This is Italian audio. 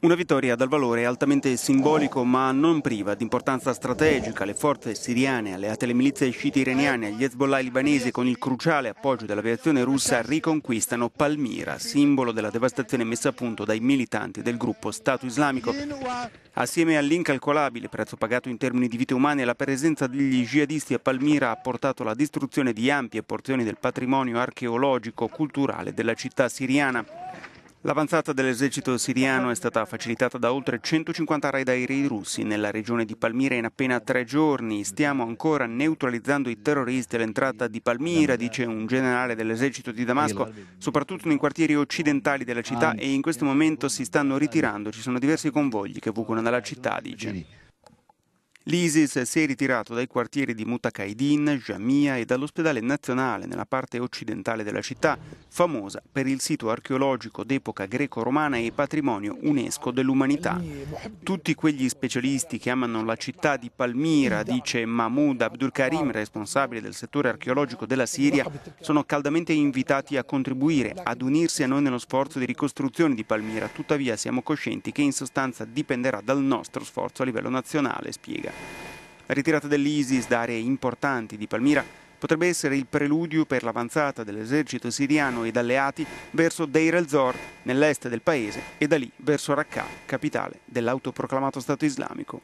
Una vittoria dal valore altamente simbolico ma non priva di importanza strategica. Le forze siriane alleate alle milizie sciite iraniane e agli Hezbollah libanesi con il cruciale appoggio dell'aviazione russa riconquistano Palmira, simbolo della devastazione messa a punto dai militanti del gruppo Stato Islamico. Assieme all'incalcolabile prezzo pagato in termini di vite umane, la presenza degli jihadisti a Palmira ha portato alla distruzione di ampie porzioni del patrimonio archeologico-culturale della città siriana. L'avanzata dell'esercito siriano è stata facilitata da oltre 150 raid aerei russi nella regione di Palmira in appena tre giorni. Stiamo ancora neutralizzando i terroristi all'entrata di Palmira, dice un generale dell'esercito di Damasco, soprattutto nei quartieri occidentali della città e in questo momento si stanno ritirando. Ci sono diversi convogli che bucano dalla città, dice. L'ISIS si è ritirato dai quartieri di Mutakaidin, Jamia e dall'ospedale nazionale nella parte occidentale della città, famosa per il sito archeologico d'epoca greco-romana e patrimonio UNESCO dell'umanità. Tutti quegli specialisti che amano la città di Palmira, dice Mahmoud Abdul Karim, responsabile del settore archeologico della Siria, sono caldamente invitati a contribuire, ad unirsi a noi nello sforzo di ricostruzione di Palmira. Tuttavia siamo coscienti che in sostanza dipenderà dal nostro sforzo a livello nazionale, spiega. La ritirata dell'ISIS da aree importanti di Palmira potrebbe essere il preludio per l'avanzata dell'esercito siriano ed alleati verso Deir el-Zor, nell'est del paese, e da lì verso Raqqa, capitale dell'autoproclamato Stato islamico